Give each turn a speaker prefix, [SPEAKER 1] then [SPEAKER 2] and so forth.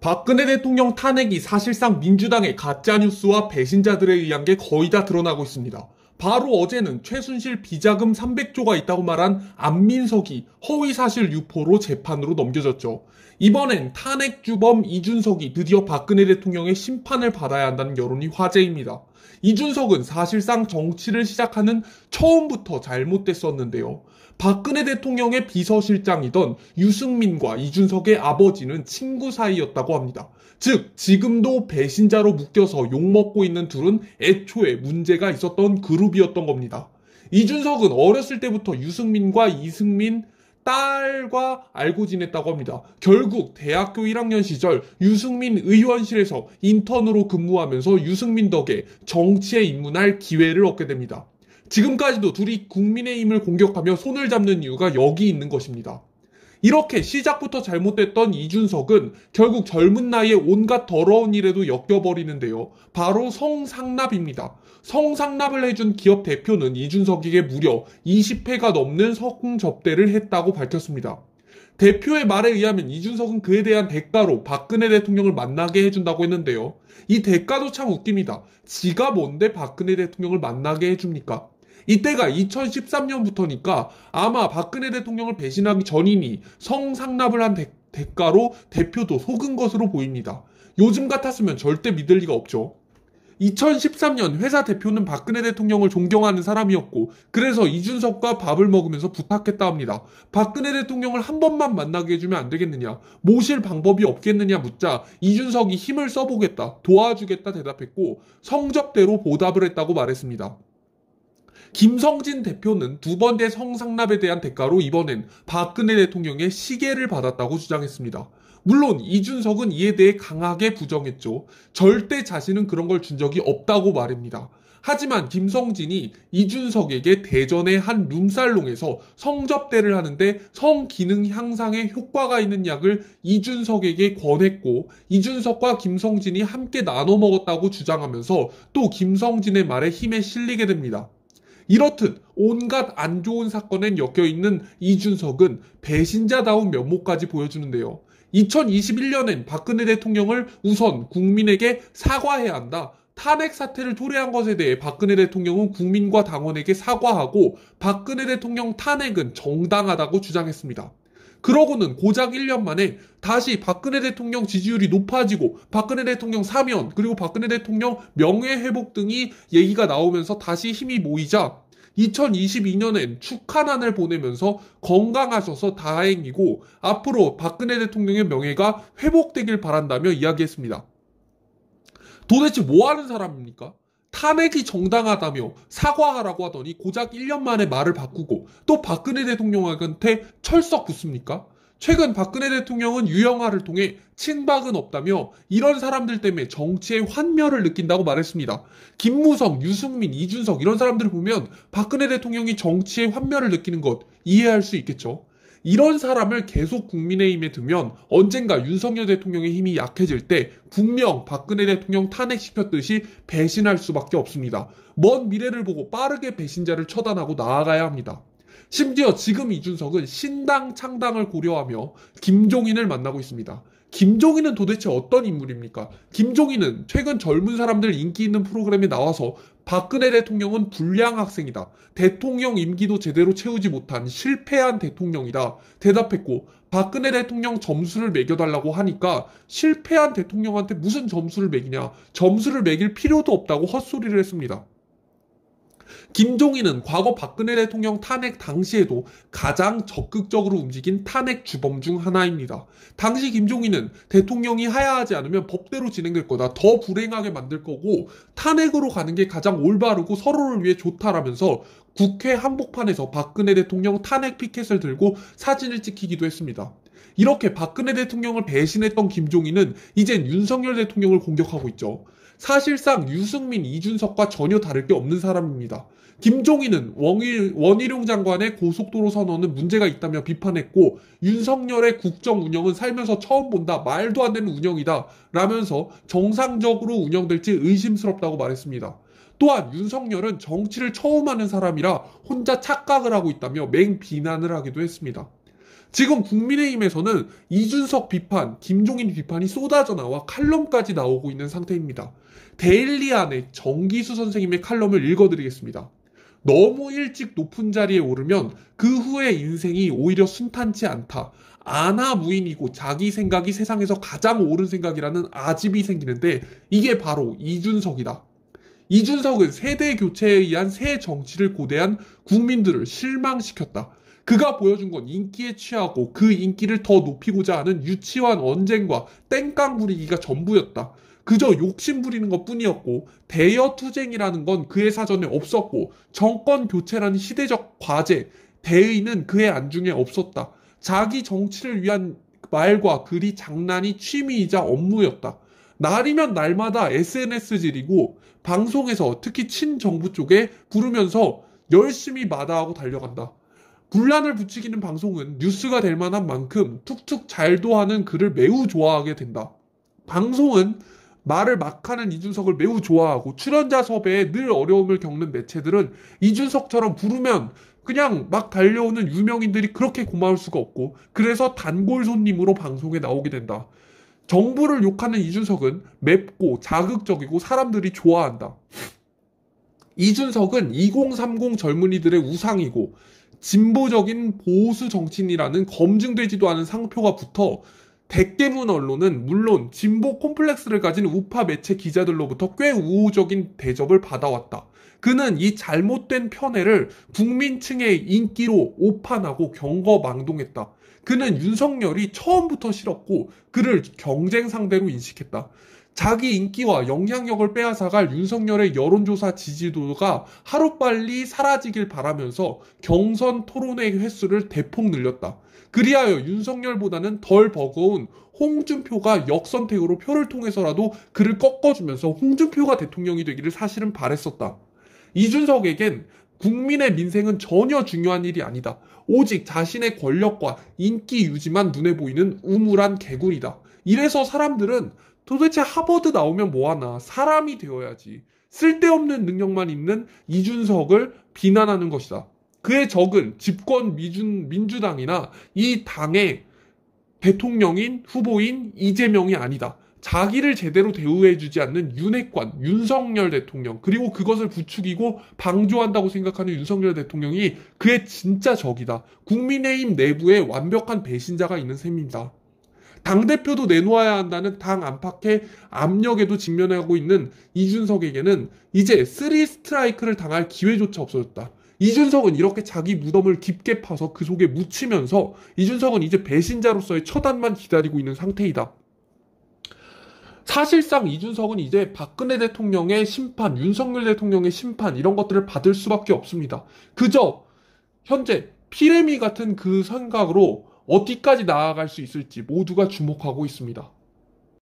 [SPEAKER 1] 박근혜 대통령 탄핵이 사실상 민주당의 가짜뉴스와 배신자들에 의한 게 거의 다 드러나고 있습니다. 바로 어제는 최순실 비자금 300조가 있다고 말한 안민석이 허위사실 유포로 재판으로 넘겨졌죠. 이번엔 탄핵주범 이준석이 드디어 박근혜 대통령의 심판을 받아야 한다는 여론이 화제입니다. 이준석은 사실상 정치를 시작하는 처음부터 잘못됐었는데요. 박근혜 대통령의 비서실장이던 유승민과 이준석의 아버지는 친구 사이였다고 합니다. 즉, 지금도 배신자로 묶여서 욕먹고 있는 둘은 애초에 문제가 있었던 그룹이었던 겁니다. 이준석은 어렸을 때부터 유승민과 이승민, 딸과 알고 지냈다고 합니다. 결국 대학교 1학년 시절 유승민 의원실에서 인턴으로 근무하면서 유승민 덕에 정치에 입문할 기회를 얻게 됩니다. 지금까지도 둘이 국민의힘을 공격하며 손을 잡는 이유가 여기 있는 것입니다. 이렇게 시작부터 잘못됐던 이준석은 결국 젊은 나이에 온갖 더러운 일에도 엮여버리는데요. 바로 성상납입니다. 성상납을 해준 기업 대표는 이준석에게 무려 20회가 넘는 성접대를 했다고 밝혔습니다. 대표의 말에 의하면 이준석은 그에 대한 대가로 박근혜 대통령을 만나게 해준다고 했는데요. 이 대가도 참 웃깁니다. 지가 뭔데 박근혜 대통령을 만나게 해줍니까? 이때가 2013년부터니까 아마 박근혜 대통령을 배신하기 전이니 성상납을 한 대, 대가로 대표도 속은 것으로 보입니다. 요즘 같았으면 절대 믿을 리가 없죠. 2013년 회사 대표는 박근혜 대통령을 존경하는 사람이었고 그래서 이준석과 밥을 먹으면서 부탁했다 합니다. 박근혜 대통령을 한 번만 만나게 해주면 안 되겠느냐 모실 방법이 없겠느냐 묻자 이준석이 힘을 써보겠다 도와주겠다 대답했고 성적대로 보답을 했다고 말했습니다. 김성진 대표는 두 번째 성상납에 대한 대가로 이번엔 박근혜 대통령의 시계를 받았다고 주장했습니다. 물론 이준석은 이에 대해 강하게 부정했죠. 절대 자신은 그런 걸 준 적이 없다고 말입니다. 하지만 김성진이 이준석에게 대전의 한 룸살롱에서 성접대를 하는데 성기능 향상에 효과가 있는 약을 이준석에게 권했고 이준석과 김성진이 함께 나눠 먹었다고 주장하면서 또 김성진의 말에 힘에 실리게 됩니다. 이렇듯 온갖 안 좋은 사건엔 엮여 있는 이준석은 배신자다운 면모까지 보여주는데요. 2021년엔 박근혜 대통령을 우선 국민에게 사과해야 한다. 탄핵 사태를 초래한 것에 대해 박근혜 대통령은 국민과 당원에게 사과하고 박근혜 대통령 탄핵은 정당하다고 주장했습니다. 그러고는 고작 1년 만에 다시 박근혜 대통령 지지율이 높아지고 박근혜 대통령 사면 그리고 박근혜 대통령 명예회복 등이 얘기가 나오면서 다시 힘이 모이자 2022년엔 축하난을 보내면서 건강하셔서 다행이고 앞으로 박근혜 대통령의 명예가 회복되길 바란다며 이야기했습니다. 도대체 뭐 하는 사람입니까? 탄핵이 정당하다며 사과하라고 하더니 고작 1년 만에 말을 바꾸고 또 박근혜 대통령한테 철썩 붙습니까? 최근 박근혜 대통령은 유영화를 통해 친박은 없다며 이런 사람들 때문에 정치의 환멸을 느낀다고 말했습니다. 김무성, 유승민, 이준석 이런 사람들을 보면 박근혜 대통령이 정치의 환멸을 느끼는 것 이해할 수 있겠죠. 이런 사람을 계속 국민의힘에 두면 언젠가 윤석열 대통령의 힘이 약해질 때 분명 박근혜 대통령 탄핵시켰듯이 배신할 수밖에 없습니다. 먼 미래를 보고 빠르게 배신자를 처단하고 나아가야 합니다. 심지어 지금 이준석은 신당 창당을 고려하며 김종인을 만나고 있습니다. 김종인은 도대체 어떤 인물입니까? 김종인은 최근 젊은 사람들 인기 있는 프로그램에 나와서 박근혜 대통령은 불량 학생이다. 대통령 임기도 제대로 채우지 못한 실패한 대통령이다. 대답했고, 박근혜 대통령 점수를 매겨달라고 하니까 실패한 대통령한테 무슨 점수를 매기냐. 점수를 매길 필요도 없다고 헛소리를 했습니다. 김종인은 과거 박근혜 대통령 탄핵 당시에도 가장 적극적으로 움직인 탄핵 주범 중 하나입니다. 당시 김종인은 대통령이 하야하지 않으면 법대로 진행될 거다. 더 불행하게 만들 거고 탄핵으로 가는 게 가장 올바르고 서로를 위해 좋다라면서 국회 한복판에서 박근혜 대통령 탄핵 피켓을 들고 사진을 찍히기도 했습니다. 이렇게 박근혜 대통령을 배신했던 김종인은 이젠 윤석열 대통령을 공격하고 있죠. 사실상 유승민, 이준석과 전혀 다를 게 없는 사람입니다. 김종인은 원일, 원희룡 장관의 고속도로 선언은 문제가 있다며 비판했고 윤석열의 국정 운영은 살면서 처음 본다 말도 안 되는 운영이다 라면서 정상적으로 운영될지 의심스럽다고 말했습니다. 또한 윤석열은 정치를 처음 하는 사람이라 혼자 착각을 하고 있다며 맹비난을 하기도 했습니다. 지금 국민의힘에서는 이준석 비판, 김종인 비판이 쏟아져 나와 칼럼까지 나오고 있는 상태입니다. 데일리 안의 정기수 선생님의 칼럼을 읽어드리겠습니다. 너무 일찍 높은 자리에 오르면 그 후에 인생이 오히려 순탄치 않다. 아나무인이고 자기 생각이 세상에서 가장 옳은 생각이라는 아집이 생기는데 이게 바로 이준석이다. 이준석은 세대 교체에 의한 새 정치를 고대한 국민들을 실망시켰다. 그가 보여준 건 인기에 취하고 그 인기를 더 높이고자 하는 유치한 언쟁과 땡깡 부리기가 전부였다. 그저 욕심 부리는 것 뿐이었고 대여 투쟁이라는 건 그의 사전에 없었고 정권 교체라는 시대적 과제 대의는 그의 안중에 없었다. 자기 정치를 위한 말과 글이 장난이 취미이자 업무였다. 날이면 날마다 SNS질이고 방송에서 특히 친정부 쪽에 부르면서 열심히 마다하고 달려간다. 분란을 부추기는 방송은 뉴스가 될 만한 만큼 툭툭 잘도 하는 그를 매우 좋아하게 된다. 방송은 말을 막 하는 이준석을 매우 좋아하고 출연자 섭외에 늘 어려움을 겪는 매체들은 이준석처럼 부르면 그냥 막 달려오는 유명인들이 그렇게 고마울 수가 없고 그래서 단골 손님으로 방송에 나오게 된다. 정부를 욕하는 이준석은 맵고 자극적이고 사람들이 좋아한다. 이준석은 2030 젊은이들의 우상이고 진보적인 보수 정치인이라는 검증되지도 않은 상표가 붙어 대깨문 언론은 물론 진보 콤플렉스를 가진 우파 매체 기자들로부터 꽤 우호적인 대접을 받아왔다. 그는 이 잘못된 편애를 국민층의 인기로 오판하고 경거망동했다. 그는 윤석열이 처음부터 싫었고 그를 경쟁 상대로 인식했다. 자기 인기와 영향력을 빼앗아갈 윤석열의 여론조사 지지도가 하루빨리 사라지길 바라면서 경선 토론회 횟수를 대폭 늘렸다. 그리하여 윤석열보다는 덜 버거운 홍준표가 역선택으로 표를 통해서라도 그를 꺾어주면서 홍준표가 대통령이 되기를 사실은 바랬었다. 이준석에겐 국민의 민생은 전혀 중요한 일이 아니다. 오직 자신의 권력과 인기 유지만 눈에 보이는 우물한 개구리다. 이래서 사람들은 도대체 하버드 나오면 뭐하나 사람이 되어야지 쓸데없는 능력만 있는 이준석을 비난하는 것이다. 그의 적은 집권 미준, 민주당이나 이 당의 대통령인 후보인 이재명이 아니다. 자기를 제대로 대우해주지 않는 윤핵관, 윤석열 대통령, 그리고 그것을 부추기고 방조한다고 생각하는 윤석열 대통령이 그의 진짜 적이다. 국민의힘 내부에 완벽한 배신자가 있는 셈입니다. 당대표도 내놓아야 한다는 당 안팎의 압력에도 직면하고 있는 이준석에게는 이제 쓰리 스트라이크를 당할 기회조차 없어졌다. 이준석은 이렇게 자기 무덤을 깊게 파서 그 속에 묻히면서 이준석은 이제 배신자로서의 처단만 기다리고 있는 상태이다. 사실상 이준석은 이제 박근혜 대통령의 심판, 윤석열 대통령의 심판 이런 것들을 받을 수밖에 없습니다. 그저 현재 피레미 같은 그 생각으로 어디까지 나아갈 수 있을지 모두가 주목하고 있습니다.